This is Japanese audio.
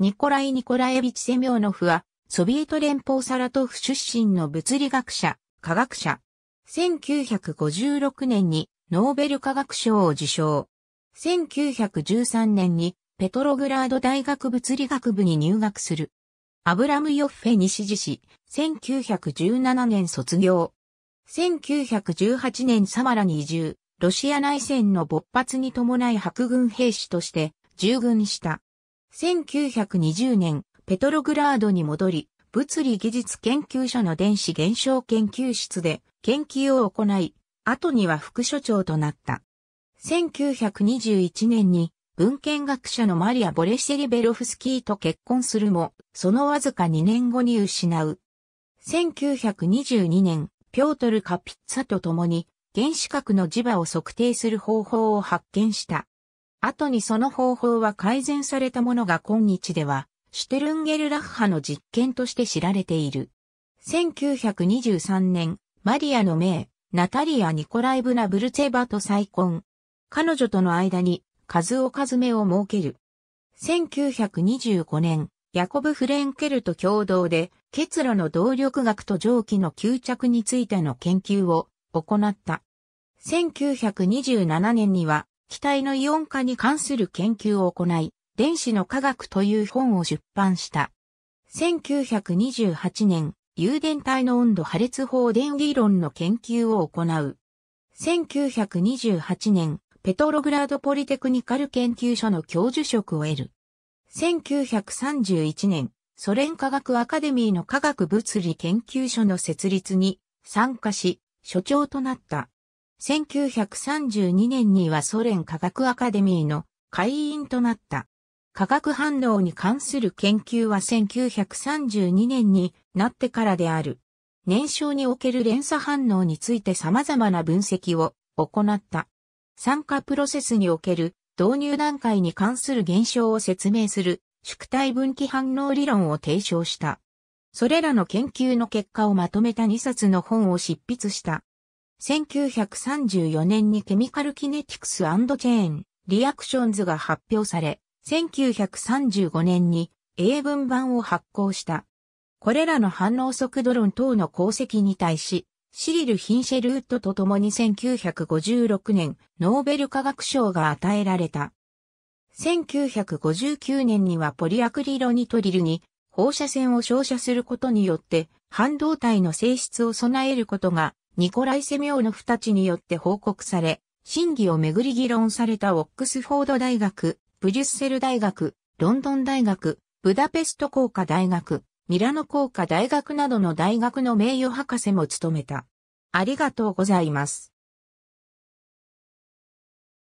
ニコライ・ニコラエビチ・セミョーノフは、ソビエト連邦サラトフ出身の物理学者、科学者。1956年にノーベル化学賞を受賞。1913年にペトログラード大学物理学部に入学する。アブラム・ヨッフェ西次氏、1917年卒業。1918年サマラに移住、ロシア内戦の勃発に伴い白軍兵士として従軍した。1920年、ペトログラードに戻り、物理技術研究所の電子現象研究室で研究を行い、後には副所長となった。1921年に文献学者のマリア・ボレシェリベロフスキーと結婚するも、そのわずか2年後に失う。1922年、ピョートル・カピッツァと共に原子核の磁場を測定する方法を発見した。後にその方法は改善されたものが今日では、シュテルンゲルラッハの実験として知られている。1923年、マリアの名、ナタリア・ニコライブナ・ブルツェバと再婚。彼女との間に、数を数目を設ける。1925年、ヤコブ・フレンケルと共同で、結露の動力学と蒸気の吸着についての研究を行った。1927年には、気体のイオン化に関する研究を行い、電子の科学という本を出版した。1928年、有電体の温度破裂放電理論の研究を行う。1928年、ペトログラードポリテクニカル研究所の教授職を得る。1931年、ソ連科学アカデミーの科学物理研究所の設立に参加し、所長となった。1932年にはソ連科学アカデミーの会員となった。化学反応に関する研究は1932年になってからである。燃焼における連鎖反応について様々な分析を行った。酸化プロセスにおける導入段階に関する現象を説明する宿体分岐反応理論を提唱した。それらの研究の結果をまとめた2冊の本を執筆した。1934年にケミカルキネティクスチェーン、リアクションズが発表され、1935年に英文版を発行した。これらの反応速度論等の功績に対し、シリル・ヒンシェルウッドと共に1956年、ノーベル化学賞が与えられた。1959年にはポリアクリロニトリルに放射線を照射することによって半導体の性質を備えることがニコライ・セミオノフたちによって報告され、審議をめぐり議論されたオックスフォード大学、ブリュッセル大学、ロンドン大学、ブダペスト工科大学、ミラノ工科大学などの大学の名誉博士も務めた。ありがとうございます。